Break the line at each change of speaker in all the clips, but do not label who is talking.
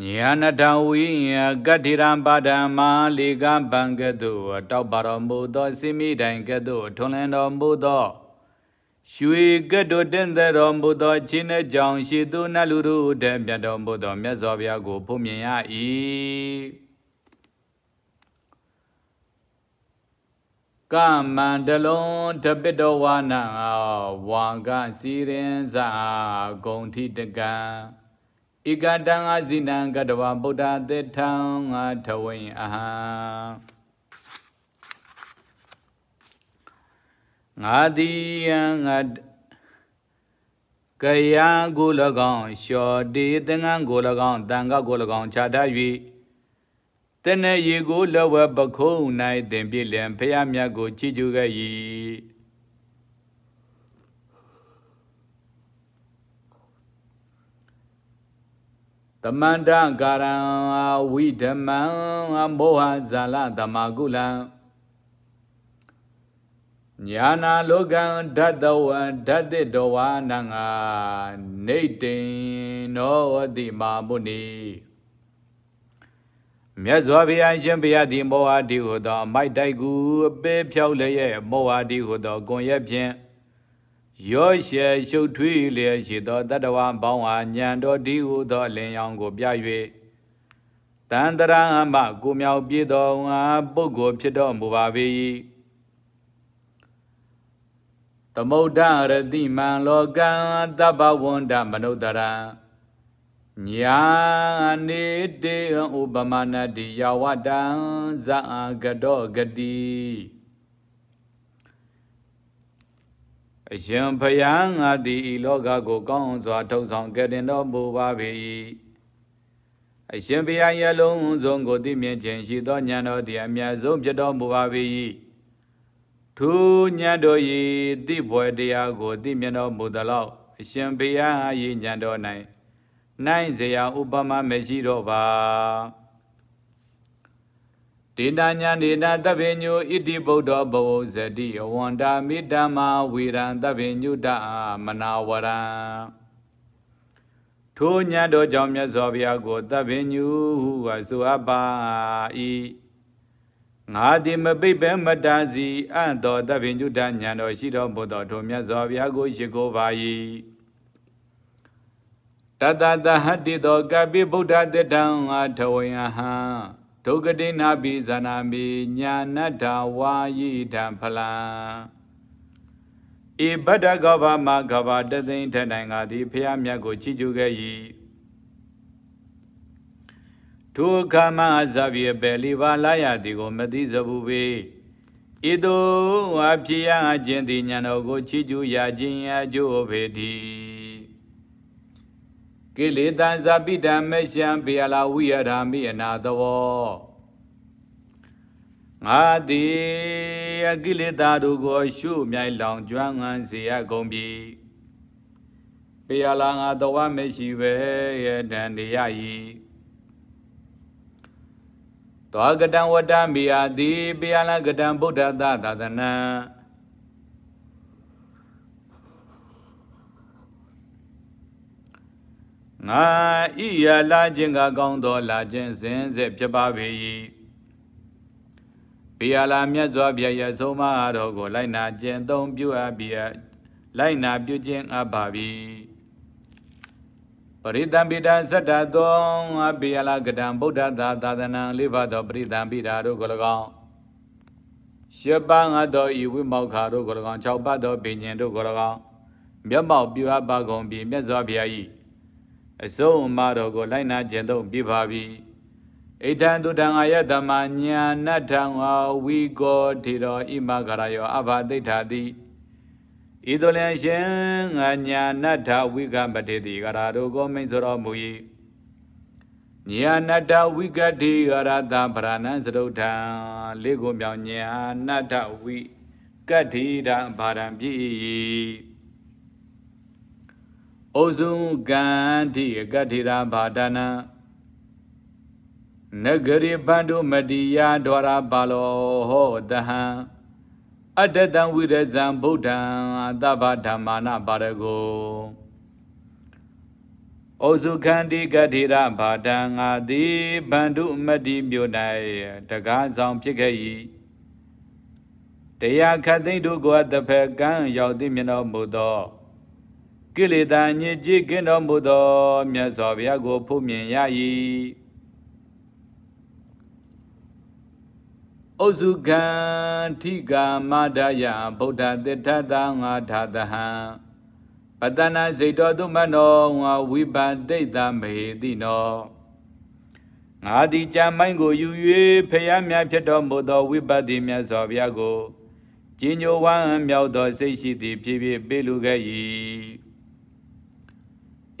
ညာနတဝိယကတိရံပါဒမာလေကဗံကတုတောက်ပါတော်မူသောစိမိတိုင်ကတုထွန်လင်းတော်မူသော ရွှေကတုတင့်သက်တော်မူသောခြင်းနဲ့ကြောင့်ရှိသူနတ်လူတို့တည်းမြတ်တော်မူသော မြတ်စွာဘုရားကိုဖုံမြင်ရ၏ကမန္တလုံးတပိတော်ဝါနံဝါကစီရင်စာဂုံတိတကံဧကတံငါဇိနံကတဝဗုဒ္ဓသေထံငါထဝိအဟံငါတိယံငါကယံကို၎င်းလျှော်တေသင်္ကန်းကို၎င်းတန်ခါကို၎င်းခြားထား၍တနေရီကိုလဝဲပခုံး၌တင်ပြလင်ဖျားမြတ်ကိုချီးကျူးခဲ့၏တမန္တကာရံဝိဓမံမောဟဇာလသမာကုလံညာနာလောကံဓတ္တဝံဓတ္တတော်ဝါနငါနေတိန်နောတိမာမုနိမြတ်စွာဘုရားရှင်ဘုရားဒီမောဟတိဟုသော မိုက်တိုက်ကူအပေဖြောက်လျက်မောဟတိဟုသောကွန်ရက်ဖြင့်ရောရှေရှုပ်ထွေးလျက်ရှိသောတတဝံပေါင်းဟာညံတော်ဒီဟုသောလင်ရောင်ကိုပြ၍တန်တရာအမကိုမြောက်ပြည့်တော်ငါပုဂ္ဂိုလ်ဖြစ်တော်မူပါပေ၏သမုဒ္ဒရတိမံလောကံတပ္ပဝန္တမနုဿရံညာနေတေဥပမနတိယဝတံဇာကတောဂတိအရှင်ဖယားငါသည်ဤလောကကိုကောင်းစွာ ထုတ်ဆောင်ကတင်တော်မူပါပေ၏အရှင်ဖယားရလုံးစုံကိုသိမြင်ခြင်းရှိသောဉာဏ်တော်သည်အမြတ်ဆုံးဖြစ်တော်မူပါပေ၏ထိုဉာဏ်တော်၏သိဖွယ်တရားကိုသိမြင်တော်မူသလောက်အရှင်ဖယား၏ဉာဏ်တော်၌နိုင်စရာ ဥပမာမရှိတော့ပါဒေတာညာဒေတာသဗ္ဗညုဣတိဗုဒ္ဓဘဝဇတိယဝန္တာမိတ္တမဝေရံသဗ္ဗညုတမနာဝရံထိုညတော်ကြောင့်မြတ်စွာဘုရားကိုသဗ္ဗညုဟုအဆိုအပ်ပါ၏ငါသည်မပိတ်ပဲမတားစီအံ့တော်သဗ္ဗညုတညံတော်ရှိတော်ဘုသောထိုမြတ်စွာဘုရားကိုရှိခိုးပါ၏တတတဟတိတောကပိဗုဒ္ဓတေတံအထဝယဟံဒုက္ကတိနာပိဇာနာမိညာနတ္ထဝါယိတံဖလံဧဗတ္တကဘာမကဘာတသိမ့်ထက်နိုင်ကသည်ဖျားမြတ်ကိုချီးကျူးခဲ့၏ထိုခမဇဗိပေလီဘာလာယတိကိုမသိစဘူးပေဤသို့အဖြစ်ရခြင်းသည်ညာတော်ကိုချီးကျူးရခြင်းအကျိုးပေသည်ကိလေသာဇာပိတံမေရှံပေယလာဝိယရာမိအနာတဝောငါတိအကိလေသာတို့ကိုရှုမြိုင်လောင်ကျွမ်းငန်းစေရကုန်ပြီပေယလာငါတဝမရှိပဲယတံနေရဤသောကတံဝတ္တမိယာတိပေယလာကတံဗုဒ္ဓသာသနာငါဤရလာခြင်းကကောင်းသောလာခြင်းစင်စစ်ဖြစ်ပါပေ၏ပိယလာမြတ်စွာဘုရားရဲ့ဆုံးမတော်ကိုလိုက်နာခြင်းသုံးပြုအပ်ပြီးလိုက်နာပြုခြင်းအပ်ပါပြီပရိသံပိတာဇတ္တသောအပိယလာကတံဗုဒ္ဓသာသာသနာလေးပါသောပရိသံပိတာတို့ကို၎င်းရှပန်းအပ်သောဤဝိမောက္ခတို့ကို၎င်း၆ပါးသောပင်ញင်တို့ကို၎င်းမျက်မှောက်ပြုအပ်ပါကုန်ပြီးမြတ်စွာဘုရား၏အစုံအမတော်ကိုလိုက်နာကျင့်သုံးပြပါပြီဣဋ္ဌံသူတံအာယတမညာနထံဝဝိကောထေရောဣမကရယောအဘသိဋ္ဌာတိဤသို့လျှင်ရှင်ငညာနထဝိကပတိတိကရာတို့ကိုမိန်ဆိုတော်မူ၏ညာနထဝိကတိကရတဗရဏံသရုဋ္ဌံလေးကိုမြောင်ညာနထဝိကတိတံဗာရံပြည့်၏ဩဇုံကန္တိအကထေရာဘာဒနာနဂရိဘန္တုမတိယဒွါရပါလောဟောတဟံအတတံဝိရဇံဗုဒ္ဓံသဗ္ဗဓမ္မာနပါရဂောဩဇုခန္တိကထေရဘာဒံငါတိဘန္တုမတိမြို့၌တကားဆောင်ဖြစ်ခဲ့၏တရားခတ်သိမ့်တို့ကိုအတဖက်ကံရောက်သည်မြတ်တော်မူသောကိလေသာညစ်ကြေးကင်းတော်မူသောမြတ်စွာဘုရားကိုဖုတ်မြင်ရ၏ဩစုကံဓိကာမဒယဗုဒ္ဓသစ္ထသငါထာတဟံပတနာစိတ်တော်သူမနောဝိပန္တိတ်သမဟေတိနောငါသည်ကြမ်းမိုင်းကိုယူ၍ဖျားများဖြစ်တော်မူသောဝိပတ္တိမြတ်စွာဘုရားကိုကျင်ညိုဝမ်းမြောက်သောစိတ်ရှိသည့်ဖြစ်ဖြစ်ပေးလူခဲ့၏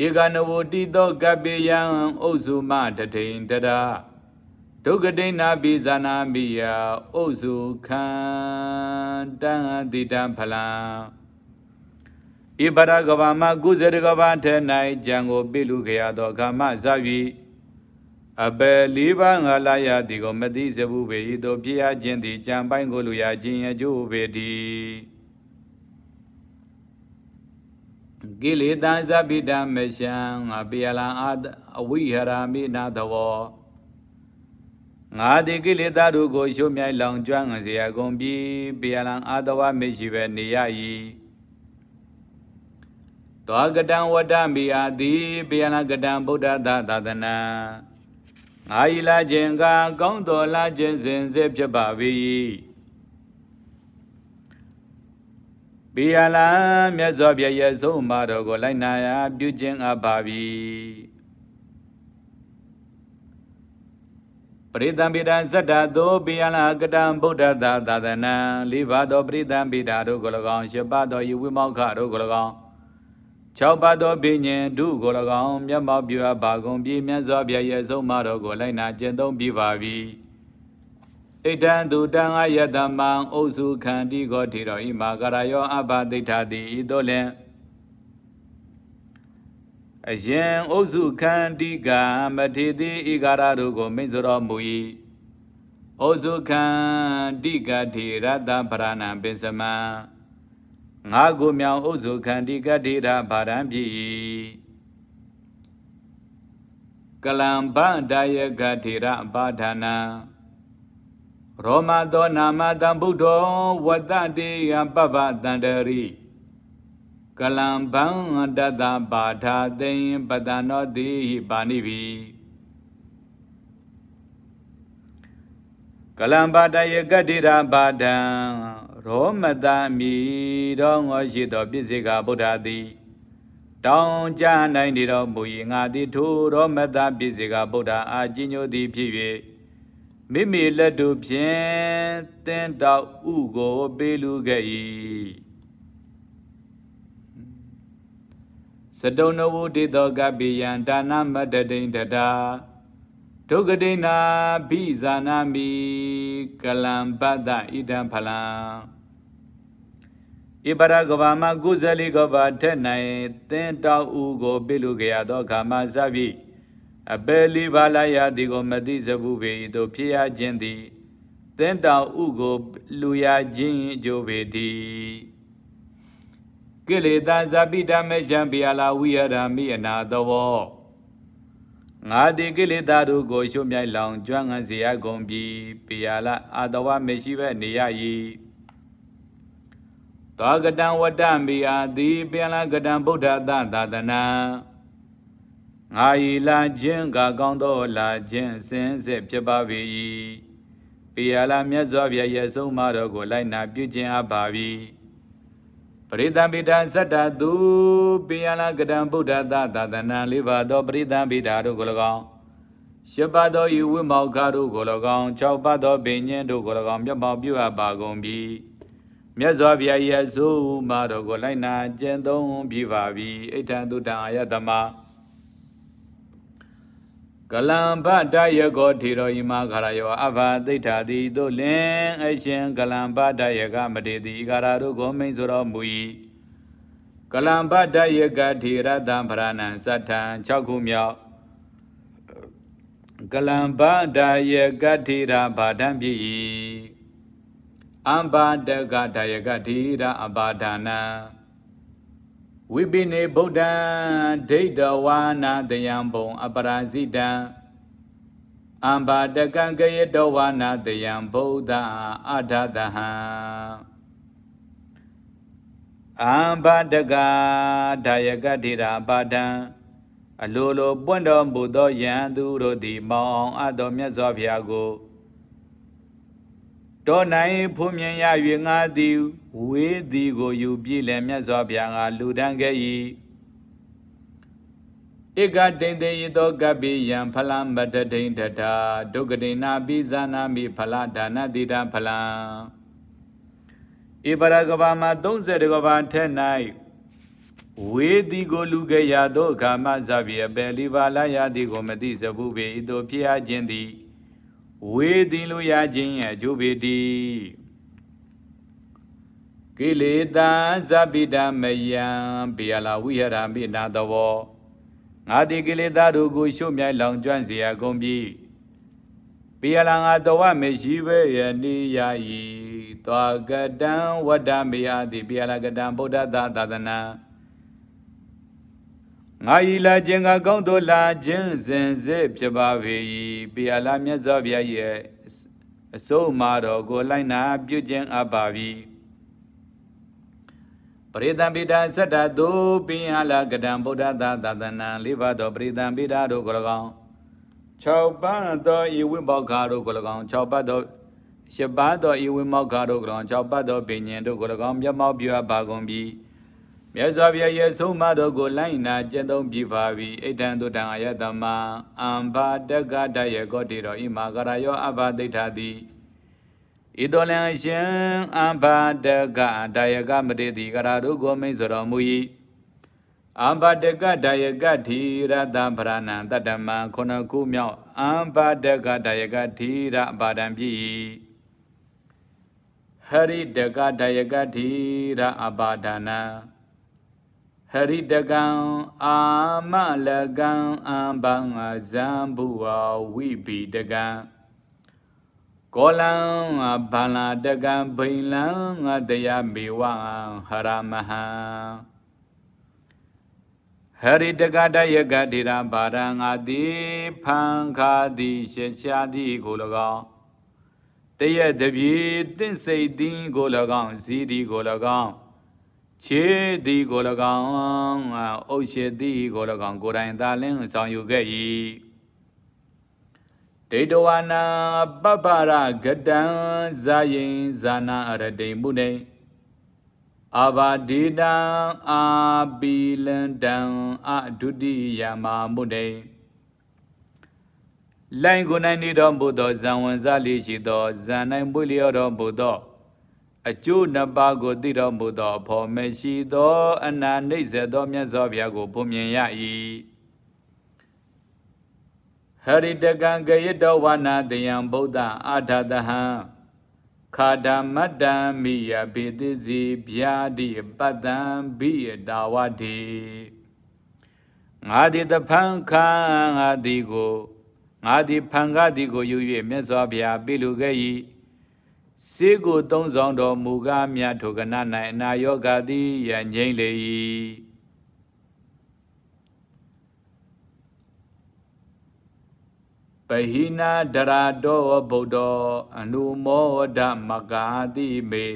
ဧကနဝတိသောကပ္ပေယံဥဇုမတထိန်တရာဒုက္ကဒိဏပိဇာနာမိယဥဇုခံတံတိတံဖလံဣဗရကဗမကုဇရကဗထေ၌ကြံကိုပိလူခရသောကမ္မဇ၍အပေလေးပါးငါလာရသည်ကိုမသိစဘူးပေဤသို့ဖြစ်ရခြင်းသည်ကြံပိုင်းကိုလူရခြင်းအကျိုးပေသည်ကိလေသာသဗ္ဗိဓမ္မရှံငါပိယလံအဝိဟရာမိနာသဝောငါဒီကိလေသာတို့ကိုရှုမြိုင်လောင်ကျွမ်းငစေရကုန်ပြီပိယလံအာတဝမရှိပဲနေရ၏သောကတံဝတ္တမိအာတိပိယလံကတံဗုဒ္ဓသာသဒနာငါဤလာခြင်းကကောင်းတော်လာခြင်းစဉ်စစ်ဖြစ်ပါ၏ပေရလာမြတ်စွာဘုရားရဲ့ဆုံးမတော်ကိုလိုက်နာရာပြုခြင်းအပ်ပါပြီပရိသံပိဒံဇတ္တသောပိယလာကတံဗုဒ္ဓသာသာသနံလေးပါးသောပရိသံပိဒာတို့ကို၎င်းရှစ်ပါးသောယဝိမောက္ခတို့ကို၎င်း၆ပါးသောပိညာဒုကို၎င်းမျက်မှောက်ပြုအပ်ပါကုန်ပြီမြတ်စွာဘုရားရဲ့ဆုံးမတော်ကိုလိုက်နာကျင့်သုံးပြီးပါပြီ။ဣဒံသူတံအယတမံအုစုခန္တိခောထေရောဣမာကရယောအဘဒိဋ္ဌတိဤသို့လင်အရင်အုစုခန္တိကမထေတိဣဂါရတို့ကိုမိန့်ဆိုတော်မူ၏အုစုခန္တိကထေရတဗရဏံပင်စမံငါကိုမြောင်အုစုခန္တိကထေရဗာရံဖြစ်၏ကလံဗန္ဒယကထေရအပါဒနာရောမသော နာမတံဗုဒ္ဓောဝတ္တတေယပပတန္တရိကလံဘံတတပါဌာသိင်ပတနောတိပါဏိဘိကလံပါတယကတိရာပါဒံရောမတမိတော်ငောရှိသော ပြစ္ဆေကဗုဒ္ဓသည်တောင်းကြနိုင်တော်မူ၏ငါသည်ထိုရောမတပြစ္ဆေကဗုဒ္ဓအာကြီးညိုသည်ဖြစ်၍မိမိလက်တို့ဖြင့်တင်းတောက်ဥကိုပေးလူခဲ့၏စတုံနဝုဒိတောကပိယံဒါနမတ္တဒိဋ္ဌတာဒုက္ကဒိနာဘိဇာနာမိကလံပတ္တဣဒံဖလံဣပရကဘာမကုဇလိကဘာထက်၌တင်းတောက်ဥကိုပေးလူခဲ့ရသောခါမှာစပြီ။အပယ်လေးပါးလာရသည်ကိုမသိစဘူးပေ၏သို့ဖြစ်ရခြင်းသည်သင်တောင်ဥကိုလူရခြင်းကြိုးပေသည်ကိလေသာဇပိတမေရှံပိယလာဝိရဒမိအနာတဝောငါဒီကိလေသာတို့ကို ရှုမြိုက်လောင်ကျွမ်းငန်းစေရကုန်ပြီပိယလာအာတဝမရှိဘဲနေရ၏သောကတံဝတ္တမိယာတိပိယလာကတံဗုဒ္ဓသာသနာငါဤလာခြင်းကကောင်းသောလာခြင်းစင်စစ်ဖြစ်ပါပေ၏ပေရလာမြတ်စွာဘုရားရဲ့ဆုံးမတော်ကိုလိုက်နာပြုခြင်းအပ်ပါပြီပရိသံပိတာဇတ္တသူပေရလာကတံဗုဒ္ဓသာသာသနာလေးပါသော ပရိသံပိတာတို့ကို၎င်းရှစ်ပါသောယူဝိမောက္ခတို့ကို၎င်း၆ပါသောပင်ညင်းတို့ကို၎င်းမြတ်မောပြုအပ်ပါကုန်ပြီမြတ်စွာဘုရားရဲ့အစိုးမတော်ကိုလိုက်နာကျင့်သုံးပြီးပါပြီအိဋ္ဌံတုတ္တံအာယတမကလံဗဒယကောထေရောဤမခရယောအဘာသိဋ္ဌာတိတို့လင်အရှင်ကလံဗဒယကမတေတိဤကာရတို့ကိုမိန်ဆိုတော်မူ၏ကလံဗဒယကထေရတံဖရဏံသတ္ထံ6ခုမြောက်ကလံဗဒယကထေရဗာဒံဖြစ်၏အမ္ပါတကဒယကထေရအပါဒနာဝိပိနေဗုဒ္ဓံဒိဋ္ဌဝါနာတယံဘုံအပရာဇိတံအမ္ဘာတကံကရတဝါနာတယံဗုဒ္ဓအာဒတဟံအမ္ဘာတကဒါယကတိရာပါဒံအလိုလိုပွင့်တော်မူသောယံသူတို့သည် မောင်အပ်သောမြတ်စွာဘုရားကိုတောနိုင်ဖူးမြင်ရ၍ငါသည် ဝေးသည်ကို ယူပြည့်လည်းမြတ်စွာဘုရားကလူဒန်းခဲ့၏ဧကတိန်တေယသောကပိယံဖလံမတတိန်တထာဒုက္ကတိနာပိဇာနာမိဖလဒါနတိတာဖလံဧပရကဘာမှာ30ကဘာထက်၌ဝေးသည်ကိုလူခဲ့ရသောအခါမှဇဗိယပေလီပါလာရသည်ကိုမသိစဘူးပေဤသို့ဖြစ်အပ်ခြင်းသည်ဝေသင်လို့ရခြင်းရဲ့အကျိုးပေတည်းကိလေသာဇပိတမယံဘေယလာဝိဟရမိနာတဘောငါတိကိလေသာတို့ကိုရှုမြိုက်လောင်ကျွမ်းเสียကုန်ပြီဘေယလာငါတဝမရှိဘဲယနိယဤသွာကတံဝတ္တမေယတိဘေယလာကတံဗုဒ္ဓသာသနာငါဤလာခြင်းကကောင်းသောလာခြင်းစဉ်စစ်ဖြစ်ပါပေ၏ပေလာမြတ်စွာဘုရားရဲ့အစိုးမတော်ကိုလိုက်နာပြုခြင်းအပ်ပါပြီပရိသံပိတာသတ္တသူပိယလာကတံဗုဒ္ဓသာသတနံလေးပါသောပရိသံပိတာတို့ကို၎င်း6ပန်းသောဤဝိမောက္ခတို့ကို၎င်း6ပတ်သော7ပန်းသောဤဝိမောက္ခတို့ကို၎င်း6ပတ်သောပင်ញင်တို့ကို၎င်းမျက်မှောက်ပြုအပ်ပါကုန်ပြီ။မြတ်စွာဘုရားရဲ့ဆုံးမတော်ကိုလိုက်နာကျင့်သုံးပြပါပြီအိဋ္ဌံတုတံအယတမအံဘာတက္ကဒယေကောတိတော်ဣမာကရယောအဘာတိဋ္ဌာတိဤတော်လံရှင်အဘာတက္ကဒယေကမတိတိကရာတို့ကိုမိတ်စွာတော်မူ၏အဘာတက္ကဒယေကတိရတဗရဏံတတ္တမခုနခုမြောက်အဘာတက္ကဒယေကတိရအဘာတံဖြစ်၏ဟရိတကဒယကတိရအပါဒနာဟရိတကံအာမလကံအံဘံအဇံဘူဝဝိပိတကံကောလံဗန္လာတကံဘိလံငတယမေဝဟရမဟံဟရိတကတယကတိရာဗာရံငါတိဖန်ခာတိရှရှာတိကို၎င်းတယတပြေတင့်စိတ်တိကို၎င်းဇီတိကို၎င်းခြေသည်ကို၎င်း အုပ်ရှိသည်ကို၎င်းကိုယ်တိုင်သာလင်းဆောင်ယူခဲ့၏ဒိဋ္ဌဝနာပပ္ပရဂတံဇာယင်ဇာနာရတိမှုနေအဘာဒေတံအာပီလန္တံအဒုတိယမမုနေလိုင်ကိုနိုင်နေတော်မူသောဇံဝင်စားလေးရှိသောဇံနိုင်ပွေလျော်တော်မူသောအကျိုးနှစ်ပါးကိုသိတော်မူသောအဖို့မရှိသော အနာနှိမ့်ဆက်သောမြတ်စွာဘုရားကိုဖုံမြင်ရ၏ဟရိတကံကရတောဝါနာတယံဗုဒ္ဓအာထာတဟံခာဓမတ္တမိယဘေတိစီဗျာတိပတ္တံဘိယတာဝတိငါသည်တဖန်ခါငါသည်ကိုငါသည်ဖန်ကားသည်ကိုယူ၍မြတ်စွာဘုရားပြုလူခဲ့၏စေကိုသုံးဆောင်တော်မူကားမြတ်ထိုကနာ၌အနာယောဂသည်ယံငိမ့်လေ၏ပဟိနာဒရာတောဗုဒ္ဓော အနုမောဒမကာတိမေ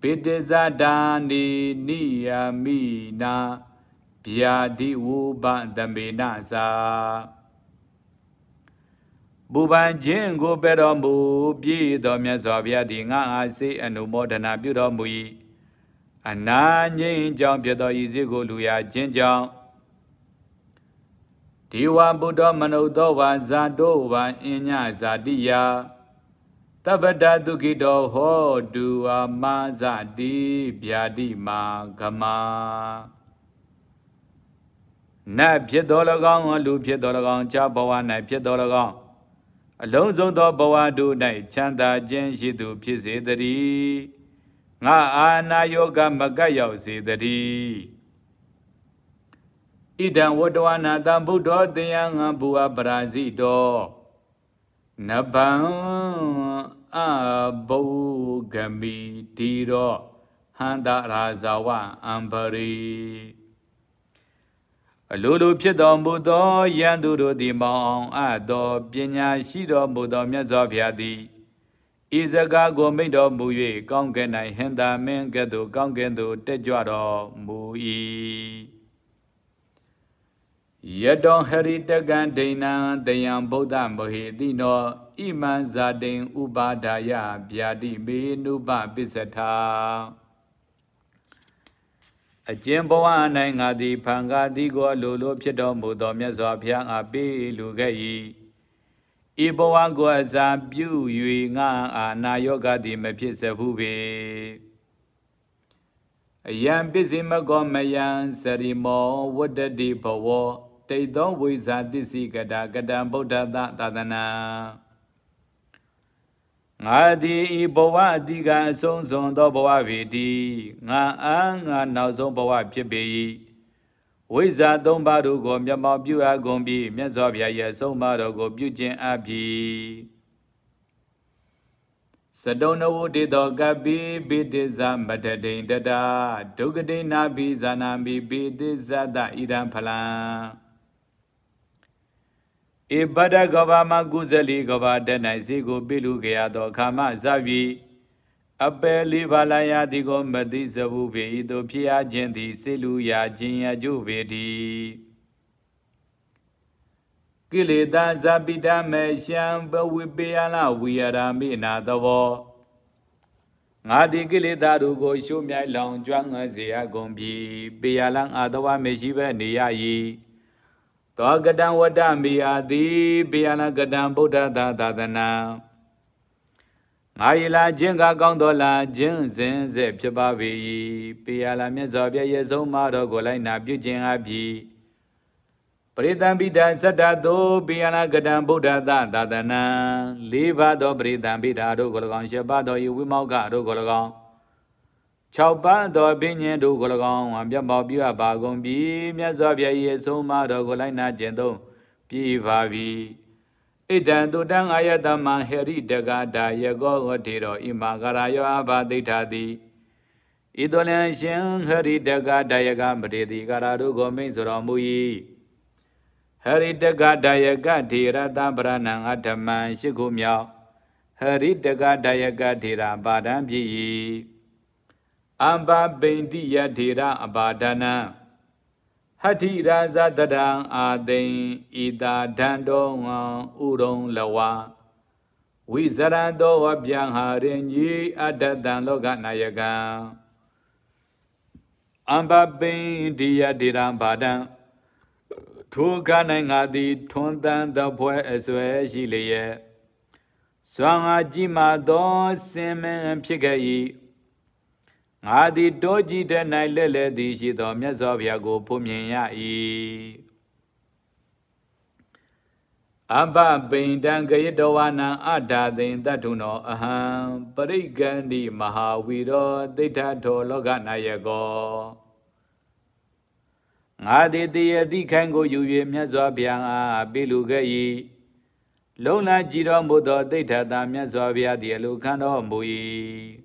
ပိတိဇာဒာနိနိယမိနာဗျာတိဝုပသမေနသာပူပန်ခြင်းကိုပဲ့တော်မူပြည့်တော်မြတ်စွာဘုရားသည်ငါအားစေအနုမောဒနာပြုတော်မူ၏အနာငိမ့်ကြောင့်ဖြစ်တော်ဤစေကိုလူရခြင်းကြောင့်ဒီဝံဘုဒ္ဓမနုသောဝါဇာတောဝံအညဇာတိယတပ္ပတဒုက္ခိတောဟောတုဝါမာဇတိဗျာတိမာဂမနတ်ဖြစ်တော်၎င်းလူဖြစ်တော်၎င်းခြားဘဝ၌ဖြစ်တော်၎င်းအလုံးစုံသောဘဝတို့၌ချမ်းသာခြင်းရှိသူဖြစ်စေတည်းငါအာနာယောဂမကတ်ရောက်စေတည်းဣဒံဝတ္တဝနာတံဗုဒ္ဓောတယံငံဘူဝပရာဇိတောနဗံအဘုဂမိတိရောဟန္တရာဇဝအံပရိအလိုလိုဖြစ်တော်မူသောယန္တုတို့သည်မောင်အောင်အပ်သောပညာရှိတော်မူသောမြတ်စွာဘုရားသည်ဤစကားကိုမိန့်တော်မူ၍ကောင်းကင်၌ဟင်သာမင်းကဲ့သို့ကောင်းကင်သို့တက်ကြွတော်မူ၏ယတောဟရိတကံဒိဏံတယံဗုဒ္ဓမဟေတိနောဣမံဇာတိံဥပါဒာယဗျာတိမေနုပပစ္စထာအကျဉ်ဘဝ၌ငါသည်ဖန်ကားသည်ကိုလိုလိုဖြစ်တော်မူသောမြတ်စွာဘုရားအားပေးလူခဲ့၏ဤဘဝကိုအစာပြု၍ငါအာနာယောဂသည်မဖြစ်စေဘူးပေအယံပစ္စည်းမကောမယံစရိမောဝတ္တတိဘဝတိတ်သောဝိဇာတစ္စည်းကတာ ကတံဗုဒ္ဓသာသာသနာငါသည်ဤဘဝအတိကအဆုံးစွန်သောဘဝဖြစ်သည်ငါအံငါနောက်ဆုံးဘဝဖြစ်ပေ၏ဝိဇ္ဇာသုံးပါးတို့ကိုမျက်မှောက်ပြုအပ်ကုန်ပြီးမြတ်စွာဘုရားရဲ့အဆုံးအမတော်ကိုပြုခြင်းအပ်ပြီစတုံနဝတိတောကပိပိတိဇမတတိန်တတာဒုက္ကတိနာပိဇာနာမိပိတိဇတဣဒံဖလံဧဘဒကဘာမကုဇလီကဘာတ၌စေကိုပြုလူကြရသောခါမဇပြီအပယ်လေးပါလာယတိကိုမတိစဘူးပေဤသို့ဖြစ်အခြင်းသည်စေလူရာခြင်းရကျုပေတိကိလေသာဇပိတမေရှံဘဝိပေယလာဝိယရာမိနာသဘောငါဒီကိလေသာတို့ကိုရှုမြိုက်လောင်ကျွမ်းငစေရကုန်ပြီ ပေယလံအာသဝမရှိဘဲနေရ၏သောကတံဝတ္တမိယာတိပိယလကတံဗုဒ္ဓသာသာသနာငါရီလာခြင်းကကောင်းတော်လာခြင်းစဉ်ဆက်ဖြစ်ပါပေ၏ပိယလာမြတ်စွာဘုရားရဲ့ဆုံးမတော်ကိုလိုက်နာပြုခြင်းအဖြစ်ပရိသံပိဒံသတ္တသောပိယနာကတံဗုဒ္ဓသာသာသနာ၄ပါးသောပရိသံပိဒာတို့ကို၎င်း၈ပါးသောယဝိမောကတို့ကို၎င်း၆ပန်းသောဘိညာဉ်တို့ကို၎င်းဝံပြမောပြပါကုန်ပြီမြတ်စွာဘုရား၏အဆုံးအမတော်ကိုလိုက်နာကျင့်သုံးပြီပါပြီဣဒံတုတံအာယတမဟရိတကဒါယကောဝထေရောဣမဂရာယောအဘာတိဋ္ဌာတိဣတောလံရှင်ဟရိတကဒါယကပရိတိကာရာတို့ကိုမိန့်ဆိုတော်မူ၏ဟရိတကဒါယကထေရတပရဏံအထမံရှိခုမြောက်ဟရိတကဒါယကထေရပါဒံဖြစ်၏အမ္ဘာပိန္တိယထေရအပါဒနာဟဋ္ဌိရာဇတတံအာသိံဣတာဒံတောဝံဥရုံလဝဝိဇရံသောဝဗျံဟာရင်ကြီးအတ္တတံလောကနာယကံအမ္ဘပိန္တိယတေရံဘာဒံထိုက၌ငါသည်ထွန်းတန်းသဖွဲအစွဲရှိလျက်စွမ်းအားကြီးမာသောစင်မင်းဖြစ်ခဲ့၏ငါသည်တောကြည့်တဲ့၌လက်လက်သည်ရှိသောမြတ်စွာဘုရားကိုဖုံမြင်ရ၏အဘပိန္တံကရတဝါနံအတာသိန်တထုံတော်အဟံပရိက္ခန္တိမဟာဝီရောတိဋ္ဌထောလောကနာယကောငါသည်တရတိခိုင်ကိုယူ၍မြတ်စွာဘုရားအားပြုလူခဲ့၏လုံလာကြည်တော်မူသောတိဋ္ဌတာမြတ်စွာဘုရားသည်အလိုခံတော်မူ၏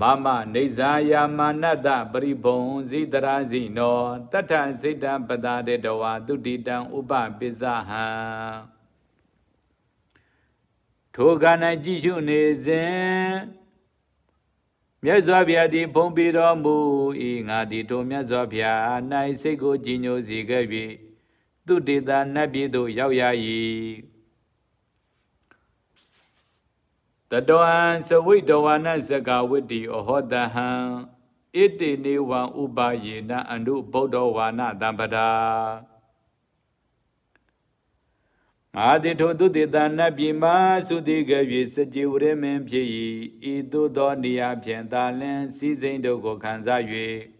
မမနေဇာယာမာနတပရိဘုံဇိတရာဇိနောတထစိတ်တပတာတေတဝါတုတိတံဥပပိစဟံထိုကနိုင်ကြည့်ရှုနေစဉ်မြတ်စွာဘုရားသည်ဖုံးပြတော်မူ၏ငါသည်ထိုမြတ်စွာဘုရား၌စိတ်ကိုကြည်ညိုစေခဲ့၍သူတေတာနတ်ပြည်သို့ရောက်ရ၏တောဟံသဝိတဝါနစကဝတ္တိအဟောတဟံဣတိနေဝံဥပါယေနအန္တုဗုဒ္ဓဝါနတံပဒါအာတိထုသူတေတနပြိမာသုတိကပြေစကြဝရမင်းဖြစ်၏ဤသို့သောနေရာဖြင့်သာလင်စည်းစိမ်တို့ကိုခံစား၍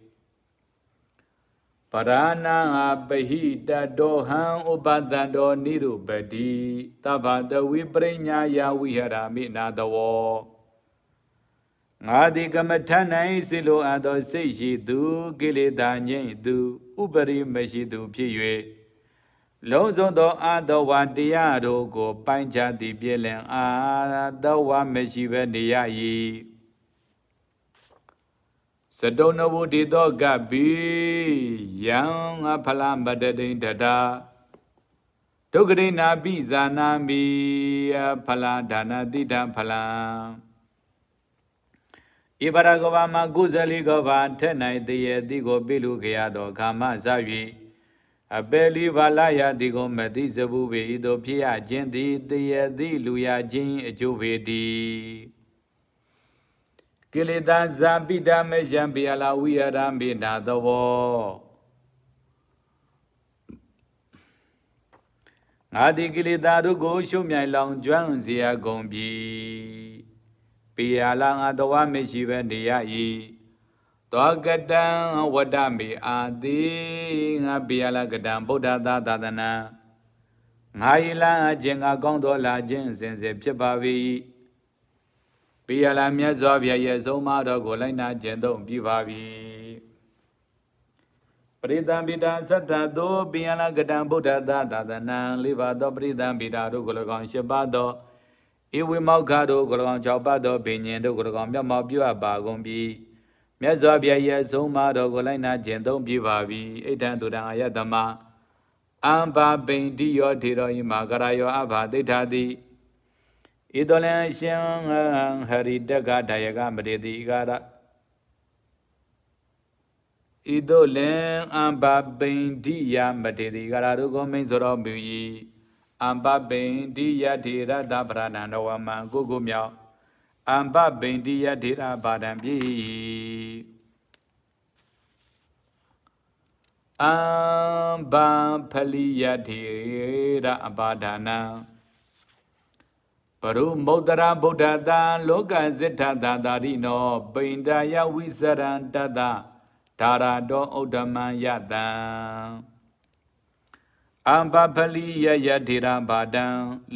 ပရာဏံအပဟိတတောဟံဥပတတောနိရုပတိသဗ္ဗတဝိပရိညာယဝိဟရာမိနာတဝောငါဒီကမထနိုင်စီလိုအပ်သောစိတ်ရှိသူကိလေသာငြိမ့်သူ ဥပရိမရှိသူဖြစ်၍လုံးစုံသောအသောဝတရားတို့ကို ပိုင်းခြားသည်ပြည့်လင်အာသောဝမရှိဘဲနေရ၏စတုဏဝုဒိသောကပိယံငါဖလမတတိတတာဒုက္ခရိနာပိဇာနာမိဖလဒါနတိတဖလံဣဗရကဝမကုဇလိကဝထက်၌တရေတိကိုပြုလူကြရသောကာမဇ၍အပေလီဘာလာယတိကိုမတိစဘူးပေဤသို့ဖြစ်ရခြင်းသည်တရေတိလူရခြင်း အကျိုးပေတည်းကိလေသာဇာပိတမေယံပိယလာဝိရဒမေနာသဘောငါဒီကိလေသာတို့ကိုရှုံမြိုင်လောင်ကျွမ်းစေရကုန်ပြီပိယလာငါတဝမရှိပဲနေရ၏သောကတံဝဒမေအာတိငါပိယလာကတံဗုဒ္ဓသာသာသနာငါဤလာခြင်းကကောင်းတော်လာခြင်းစင်စစ်ဖြစ်ပါ၏ပေရလာမြတ်စွာဘုရားရဲ့ဆုံးမတော်ကိုလိုက်နာကျင့်သုံးပြုပါပြီပရိသံပိတာသတ္တသောပိယလာကတံဗုဒ္ဓသာသာသနံလေးပါသောပရိသံပိတာတို့ကို၎င်း၈ပါးသောဧဝိမောက္ခတို့ကို၎င်း၆ပါးသောဘိညာဉ်တို့ကို၎င်းမြတ်မောပြုအပ်ပါကုန်ပြီမြတ်စွာဘုရားရဲ့ဆုံးမတော်ကိုလိုက်နာကျင့်သုံးပြုပါပြီအိဋ္ဌံသူတံအယတမအံပါပိန္တိယောထေရောဤမာကရယောအဘာတိဋ္ဌာတိဣဒလံရှင်ဟရိတက္ခဒယကမတေတိဣကာရဣဒလံအမ္ပပိန္ဒိယမတေတိဣကာရတို့ကိုမိန်စောတော်မူ၏အမ္ပပိန္ဒိယထေရတပရဏံတော်ဝမံကိုကိုမြောက်အမ္ပပိန္ဒိယထေရပါဒံပြိအမ္ပဖလိယထေရအပါဒနာပရုမုဒ္ဒရာဗုဒ္ဓတံလောကဇိထသာတာရိနောပိန္ဒယဝိစရံတတဒါရတောဥဒ္ဓမံယတံအမ္ပပလိယယထေရဘာတံ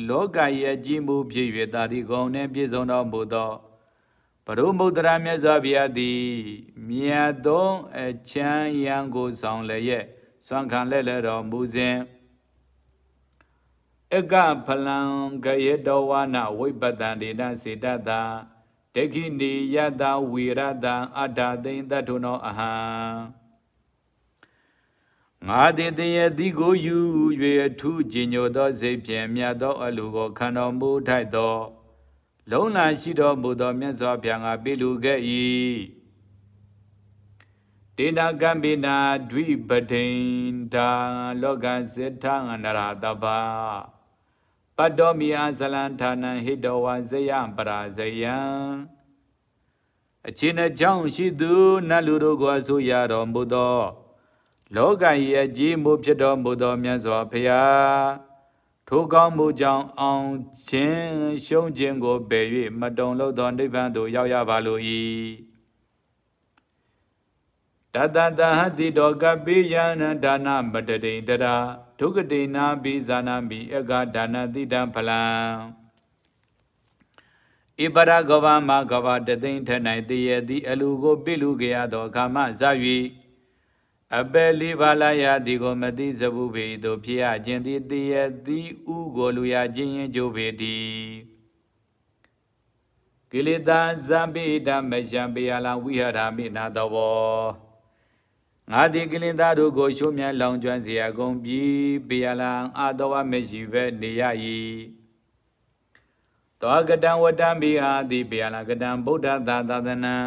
လောကယကြီးမှုဖြစ်၍တာရိကုံနှင့်ပြည့်စုံတော်မူသောပရုမုဒ္ဒရာမြတ်စွာဘုရားသည်မြတ်သောအချမ်းရံကိုဆောင်လည်းရဲ့စွမ်းခံလည်းလည်းတော်မူစဉ်အကဖလံကရတောဝနဝိပတံဒေနစေတတဒခိနေယတဝေရတံအတ္တသိင်တထုနောအဟံငါတေတယတိကိုယူ၍အထူးကြည်ညိုသောစိတ်ဖြင့်မြတ်သောအလိုကိုခံတော်မူထိုက်သောလုံးလာရှိတော်မူသောမြတ်စွာဘုရားကပြလူခဲ့၏တေနာကမ္ပိနာဒွိပဒိန်ဒါလောကစေထံနရတပါပတ္တောမိယဇလံဌာနံဟိတောဝဇယပရာဇယံအခြေနှကြောင့်ရှိသူနတ်လူတို့ကိုအဆိုရတော်မူသောလောကီအကြီးမှုဖြစ်တော်မူသောမြတ်စွာဘုရားထိုကောင်းမှုကြောင့်အောင်ခြင်းရှုံးခြင်းကိုပယ်၍မတုံလို့သောနိဗ္ဗာန်သို့ရောက်ရပါလို၏တတတဟတိတောကပိယနဒါနပတတိတရာဒုက္ကတေနာပိဇာနာပိအကဒါနတိတံဖလံဣပရဂဝမဂဝတသိန်းထ၌တည်ရသည်အလူကိုပိလူကြရသောအခါမှဇ၍အပေလီပါလာယသည်ကိုမသိစဘူးပေသို့ဖြစ်ရခြင်းသည်တည်ရသည်ဥကိုလူရခြင်းရင်ကြိုးပေသည်ကိလေသာဇံပိဓမ္မယံပိယလံဝိဟရာမိနာတဘောငါသည်ကလင်သားတို့ကိုရှုမြန်လောင်ကျွမ်းเสียကုန်ပြီပေယလံအာတော်ဝမရှိဘဲနေရ၏တောကတံဝတံဘိဟာတိပေယလံကတံဗုဒ္ဓသာသနံ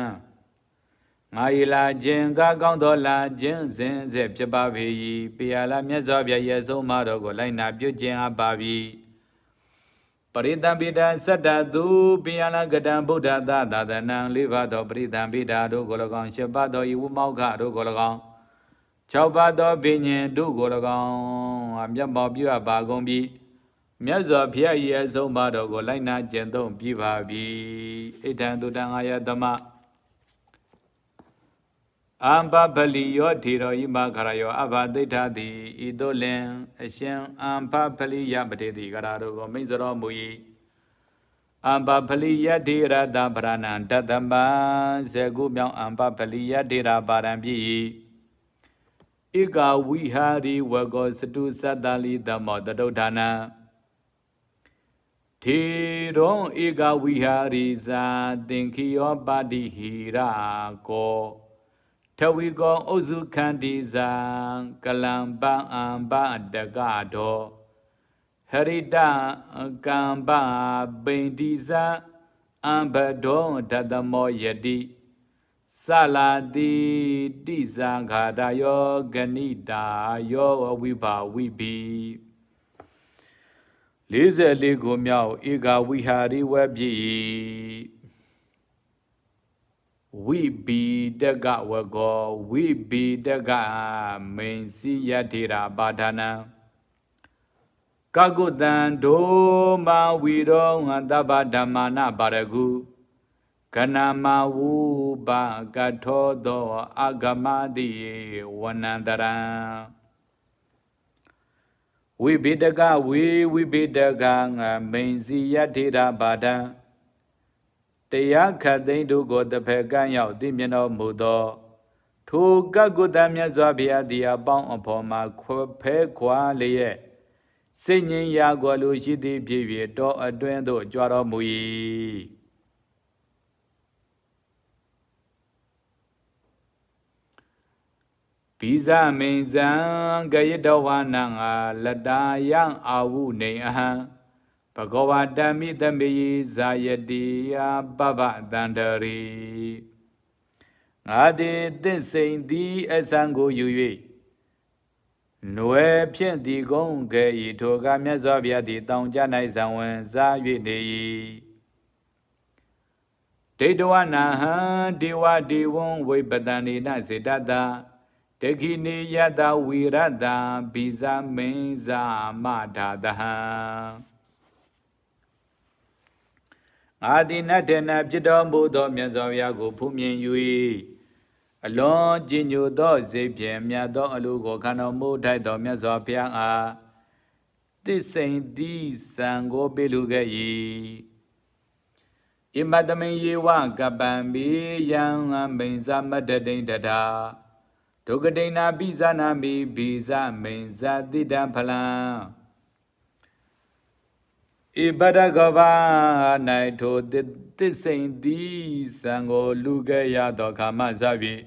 ငါ၏လာခြင်းကကောင်းသောလာခြင်းစဉ်ဆက်ဖြစ်ပါပေ၏ပေယလံမြတ်စွာဘုရားရဲ့ဆုံးမတော်ကိုလိုက်နာပြုခြင်းအပ်ပါပြီပရိသံပိတာသတ္တသူပိယလကတံဗုဒ္ဓသာသနံလေးပါးသော ပရိသံပိတာတို့ကို၎င်း၈ပါးသောဤဝမောက္ခတို့ကို၎င်း၆ပါးသောဘိညာဉ်တို့ကို၎င်းအမျက်မှောက်ပြုအပ်ပါကုန်ပြီမြတ်စွာဘုရားရဲ့အဆုံးပါတော်ကို လိုက်နာကျင့်သုံးပြပါပြီအိဋ္ဌံတုတံငါယသမအမ္ပပလီယောထေရောဤမခရယောအဘသိဋ္ဌတိဤသို့လင်အရှင်အမ္ပပလီယပတိတိကရာတို့ကိုမိန့်စတော်မူ၏အမ္ပပလီယထေရတဗရဏံတတမဇေကုမြောင်အမ္ပပလီယထေရပါရံပြီ၏ဧကဝိဟာရိဝကောစတုသတ္တလီတမောတတုဋ္ဌာနံထေရောဧကဝိဟာရိဇာသင်္ခိယောပတိဟိရာကောထဝီကောဥစုခန္တိဇံကလံပံအံပတကတောဟရိတကံပပိန္တိဇံအံဘဒောဓတမောယတိစလာတိတိဇံခာတယောဂဏိတာယောဝိဘာဝိဘိ44ခုမြောက်ဧကဝိဟာရိဝပိဝိဘိတကဝကောဝိဘိတကမိန်စီယထေရာပါဌာနံကကုတံဒုမဝီရောငတဗ္ဗဓမ္မာနပါရကုကနမဝုပကထောသောအဂမတိဝနန္တရံဝိဘိတကဝေဝိဘိတကငမိန်စီယထေရပါဒံတရားခတ်သိမ်းတို့ကိုတဖက်ကန့်ရောက်သိမြင်တော်မူသောထိုကကုသမြတ်စွာဘုရားတရားပေါင်းအဖို့မှာခွဖဲခွာလျက်စိတ်ငြိမ်ရာကိုလိုရှိသည့်ဖြစ်ဖြစ်တောအတွင်းသို့ကြွားတော်မူ၏ပိဇမိန်ဇံကယတဝနံငါလတာယံအာဝုနေအဟံဘဂဝတမိသမေဇာယတိယပပတန္တရီငါတိသစ္စိန်သည်အစံကိုယူ၍နွယ်ဖြင့်ဒီကုန်းကဲဤထိုကမြတ်စွာဘုရားသည်တောင်ကြ၌ဇံဝင်စား၍နေ၏ဒိဋ္ဌဝနာဟံဒေဝဒေဝံဝိပတန္နိနစေတတ္တတခိနေယတဝိရတံဘိဇမင်းဇာမထာတဟံအာဒီနတေနဖြစ်တော်မူသောမြတ်စွာဘုရားကိုဖူးမြင်၍အလွန်ကြည်ညိုသောစိတ်ဖြင့်မြတ်သောအလိုကိုခံတော်မူထိုက်သောမြတ်စွာဘုရားအားသစ္စိန်သီစံကိုပေးလူခဲ့၏ဣမတမေယေဝကပံပိယံအမိန်သမတ္တတိတ္တတာဒုက္ကဒိဏပိဇာနာမိဘိဇမိန်ဇတိတံဖလံဣဗဒကဘာ၌ထိုသစ္စိန်သီစံကိုလူခဲ့ရသောကာမဇဖြင့်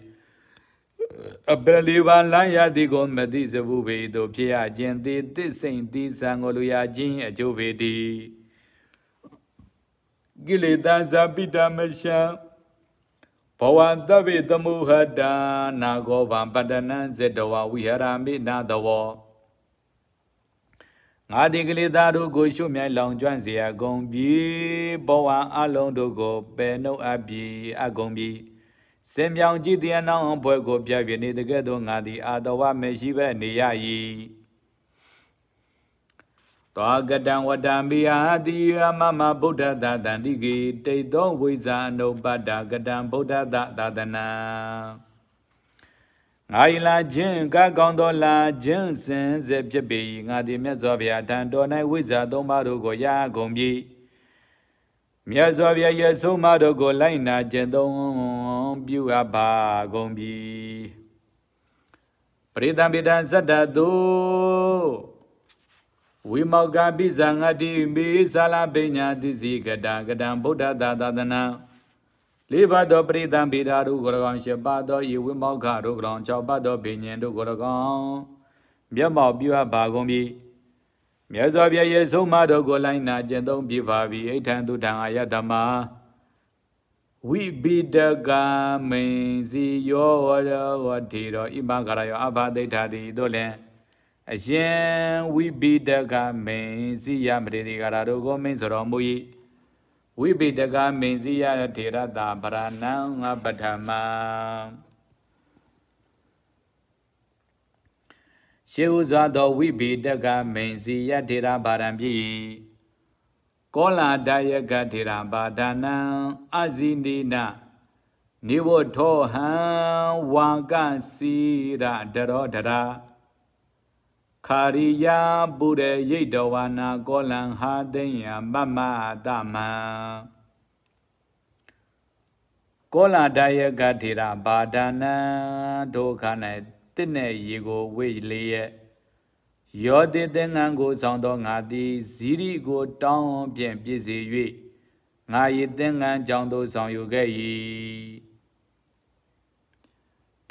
အပယ်လေးပါးလမ်းရသည်ကိုမသိစဘူးပေသို့ဖြစ်ရခြင်းသည်သစ္စိန်သီစံကိုလူရခြင်းအကျိုးပေသည်ကိလေသာဇပိတမရှံဘဝံတပိတမှုဟတာနာဂောဘံပတနံဇတဝဝိဟရမိနာတဝောငါဒီကလေးသားတို့ကိုရှုမြိုင်လောင်ကျွမ်းเสียကုန်ပြီဘဝအလုံးတို့ကိုပယ်နှုတ်အပ်ပြီအကုန်ပြီ စင်မြောင်ကြည်တရားနောင်ဘွယ်ကိုပြပြနေတဲ့ကဲ့သို့ငါသည်အာတော်ဝမရှိဘဲနေရ၏သွာကတံဝတံမိယာတိယမမဗုဒ္ဓသာတန္တိကေတိတ်သောဝိဇာနုပတ္တကတံဗုဒ္ဓသာသာသနာငါဤလာခြင်းကကောင်းသောလာခြင်းစင်စေဖြစ်ပေ၏ငါသည်မြတ်စွာဘုရားထံတော်၌ဝိဇာသုံးပါးတို့ကိုရာကုန်ပြီမြတ်စွာဘုရားရဲ့ဆုံးမတို့ကို လိုက်နာကျင့်သုံးပြုအပ်ပါကုန်ပြီပရိသံပိတံဇတ္တတုဝိမောကပိဇာငတိမေဇာလပိညာတိစီကတကတံဗုဒ္ဓသာသနာလေးပါသောပရိသံဗေဒာတို့ကို၎င်းရှစ်ပါသောယေဝိမောကတို့ကို၎င်း၆ပါသောဘိညာဉ်တို့ကို၎င်းမျက်မှောက်ပြုအပ်ပါကုန်ပြီမြတ်စွာဘုရားရဲ့ဆုံးမတော်ကိုလိုက်နာကျင့်သုံးပြပါပြီအိဋ္ဌံသူထံအာယတမဝိပိတကမိန်စီယောဝရဝထေရောဣမဂရယောအဘာဒိဋ္ဌာတိတို့လည်းအရင်ဝိပိတကမိန်စီယမတေတိကာရတို့ကိုမိန်ဆိုတော်မူ၏ဝိပိတကမိန်စီယထေရတာဗရဏံငပထမ ရှေးဥစွာသောဝိပိတကမိန်စီယထေရဗာရံပြီ ကောလာဒယကထေရဗာဒနံအဇိနိနနိဝထောဟံဝါကစီရတရောတရာခာရိယဘုရေရိတ်တော်ဝါနာ ကောလံဟာသိယမမတမံကောလာတယကထေရဘာဒနာဒုက္ခ၌တင့်နဲ့ရေကိုဝိလေယယောတိသင်္ကန်းကိုဆောင်တော်ငါသည်ဇီရိကို တောင်းဖြင့်ပြည့်စေ၍ငါ၏သင်္ကန်းကြောင့်သို့ဆောင်ယူခဲ့၏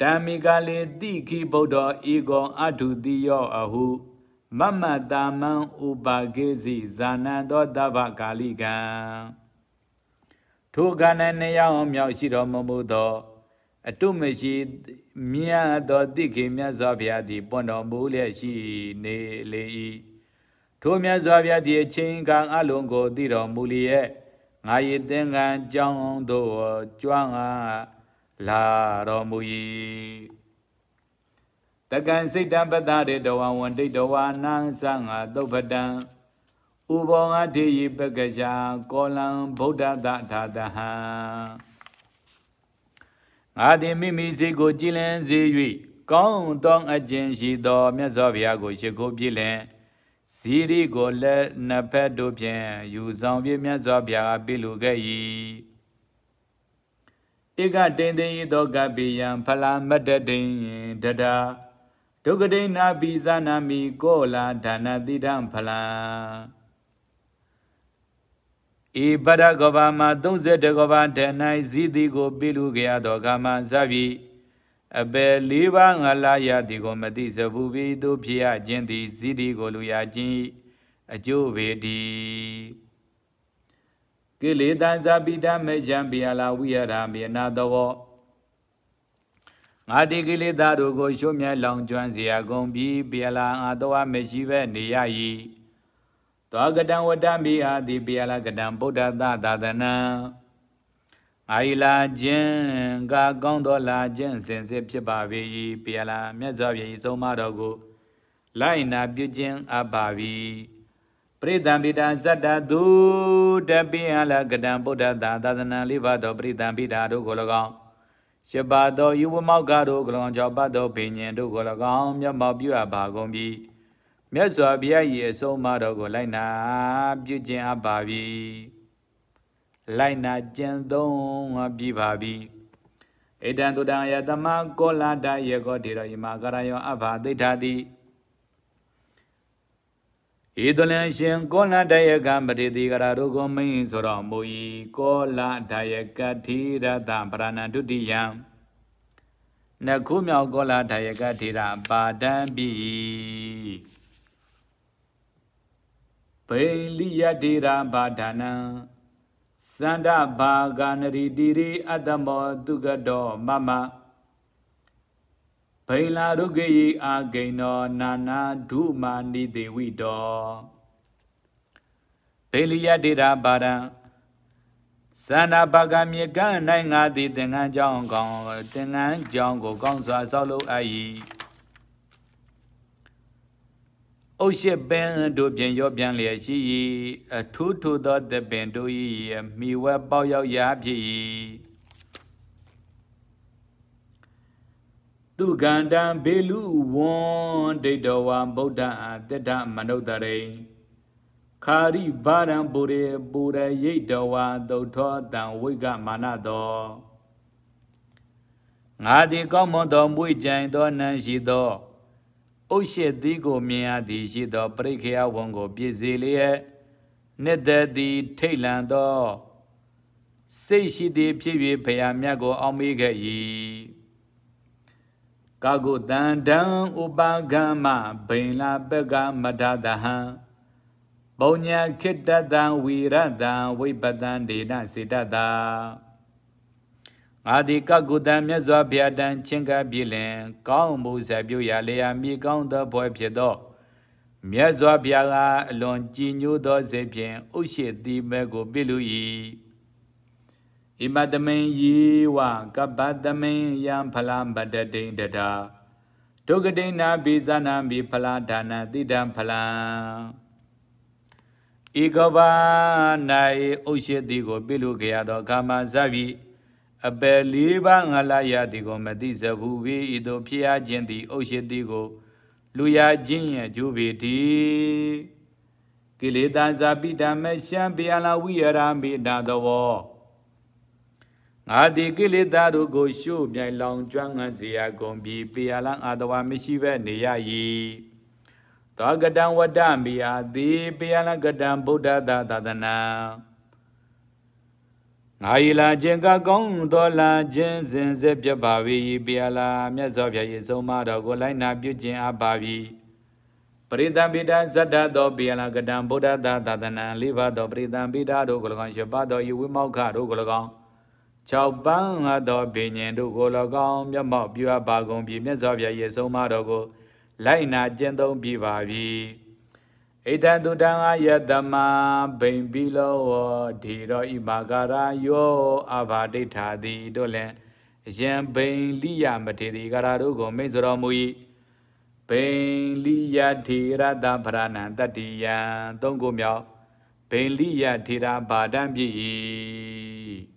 တံမီကလေတိခိဗုဒ္ဓဧကောအထုတိယောအဟုမမတာမံဥပါကေစီဇာနံသောတဗ္ဗကာလိကံထိုကဏနေယောင်မြောက်ရှိတော်မမူသောအတုမရှိမြတ်သောတိခိမြတ်စွာဘုရားသည်ပွင့်တော်မူလျက်ရှိနေလေ၏ထိုမြတ်စွာဘုရားသည်အချင်းကံအလုံးကိုသိတော်မူလျက်ငါ၏သင်္ကန်းကြောင်းသို့ကြွားငါလာတော်မူ၏တကံစိတ်တံပတ္တရေတဝံဝန္တိတဝါနံသံဃာသုပတံဥဘောငါထေယပကရာကောလံဗုဒ္ဓတထာတဟံငါသည်မိမိစိတ်ကိုကြည်လင်စေ၍ကောင်းသောအကျင့်ရှိသောမြတ်စွာဘုရားကို ရှိခိုးပြည်လင်ဇီရိကိုလက်နှစ်ဖက်တို့ဖြင့်ယူဆောင်ပြီးမြတ်စွာဘုရားပြုလုပ်ခဲ့၏ဧကတိန်တိန်ဤသောကပိယံဖလာမတ္တတိန်တတာဒုက္ကတိန်နာပိဇာနာမိကောလာဒါနတိထံဖလာဤပရကဘာမှာ32ကဘာတ၌ဇီတိကိုပြုလူကြရသောကာမဇပိအပေ၄ပါးငလာရသည်ကိုမတိစဘူးပြီသူဖြစ်ရခြင်းသည်ဇီတိကိုလူရခြင်းအကျိုးပေတည်ကိလေသာဇာပိတမေယံပိယလာဝိရမေနာတဝောငါတိကိလေသာတို့ကိုရှုမြဲလောင်ကျွမ်းစေရကုန်ပြီပိယလာငါတော်မရှိပဲနေရ၏သောကတံဝတ္တမိအာတိပိယလာကတံဗုဒ္ဓသသာသနံအာယလာခြင်းကကောင်းတော်လာခြင်းစင်စစ်ဖြစ်ပါ၏ပိယလာမြတ်စွာဘုရား၏ဆုံးမတော်ကို လိုက်နာပြုခြင်းအပ်ပါ၏ပရိသံပိတာဇတ္တသူတပိယလကတံဗုဒ္ဓတာသာသနာလေးပါသော ပရိသံပိတာတို့ကို၎င်းရပါသောယူဝမောက်ကတို့ကို၎င်းကြောပတ်သောပင်ညင်တို့ကို၎င်းမျက်မှောက်ပြုအပ်ပါကုန်ပြီမြတ်စွာဘုရား၏အဆုံးအမတော်ကိုလိုက်နာ ပြုကျင့်အပ်ပါပြီလိုက်နာကျင့်သုံးပြီပါပြီဧတံတုတံယတမကောလာတယေကောတိရောယမကရယောအဘသိဋ္ဌာတိဧတလံရှင်ကောလဒယကပရိတိကရာတို့ကိုမင်းဆိုတော်မူ၏ကောလဒယကထေရတပရဏံဒုတိယံနခုမြောက်ကောလဒယကထေရပါတံပိပိလိယထေရပါဒနံစန္ဒဘာဂနရီတိရိအတ္တမောတုကတောမမဘိလာရုကေယိအာဂိဏောနာနာဒုမာနိဒေဝိတောဒေလိယဒေတာပါရံသန္တာဘဂမြေကံ၌ငါသည်သင်္ကန်းကြောင်းကောင်းသင်္ကန်းကြောင်းကို ကောင်းစွာဆောက်လုပ်အပ်၏အုတ်ရှိပင်တို့ပြင်ရောပြန်လျက်ရှိ၏အထူးထူသောသပင်တို့၏မိဝဲပေါရောက်ရာဖြစ်၏သူကန္တံဘေလူဝွန်ဒိဋ္ဌဝါဗုဒ္ဓအာတတ္ထမနုဿရိခာရိဗာရံပုရေပုရယိတ်တဝါသုတ်ထောတံဝိကမာနတော်ငါသည်ကောင်းမွန်သောမွေကြိုင်သောနံရှိသောအုတ်ရှိသည်ကိုမြင်ရသည်ရှိသောပရိခေယဝန်ကိုပြည့်စည်လျက်နှစ်သက်သည်ထိတ်လန့်သောစိတ်ရှိသည်ဖြစ်၍ဖရာမြတ်ကိုအောက်မေ့ခဲ့၏ကာကုတန်တံဥပါကမဘိလာပကမထတဟံဘုံညာခိတတံဝီရတံဝိပတံဒေနစေတတငါဒီကကုတံမြတ်စွာဘုရားတံချင်းကပြည့်လင် ကောင်းမှုဇပြုရလျာမြေကောင်းသောဘွယ်ဖြစ်သောမြတ်စွာဘုရားကအလွန်ကြည်ညိုသောစေဖြင့်ဥရှိတိမဲကိုပြည့်လူ၏ဣမတမိန်ယေဝကပ္ပတမိန်ယံဖလာပတတိန်တတာဒုက္ကတိနာဘိဇနာဘိဖလာဒါနတိတံဖလံဧကဘာ၌ဥရှိတိကိုပြုလုပ်ကြရသောကာမဇပိအပယ်လေးပါးငလာရတိကိုမတိစဘူးဝိဤသို့ဖြစ်ရခြင်းသည်ဥရှိတိကို လူရခြင်းရဲ့ကျိုးပေတည်းကိလေသာဇပိဓမ္မရှံပိယလာဝိရံပိဒါသောငါဒီကိလေသာတို့ကိုရှုပြိုင်လောင်ကျွမ်းငန်းစေရကုန်ပြီပေယလံအာတဝါမရှိဘဲနေရ၏သောကတံဝတ္တမိဟာတိပေယလံကတံဗုဒ္ဓသာသဒနာငါဤလာခြင်းကကောင်းတော်လာခြင်းစဉ်စက်ပြပါ၏ပေယလာမြတ်စွာဘုရား၏ဆုံးမတော်ကိုလိုက်နာပြုခြင်းအပ်ပါ၏ပရိသံပိတာဇတ္တသောပိယလကတံဗုဒ္ဓသာသဒနံလေးပါးသောပရိသံပိတာတို့ကလကောင်၈ပါးသောယဝိမောက္ခတို့ကလကောင်6ပန်းငါသောဘိညာဉ်တို့ကို၎င်းမျက်မှောက်ပြုအပ်ပါကုန်ပြီမြတ်စွာဘုရားရဲ့ဆုံးမတော်ကို လိုက်နာကျင့်သုံးပြပါပြီဣဒံတုတံအယတမဘိမ့်ပိလောဝဒီရောဣမာကာရယောအဘာဒိဋ္ဌာတိတို့လည်းအယံဘိမ့်လိယမထေတိကာရတို့ကိုမိတ်စွာတော်မူ၏ဘိမ့်လိယထေရတဗရဏံတတ္တိယံသုံးကိုမြောက်ဘိမ့်လိယထေရဘာဒံဖြစ်၏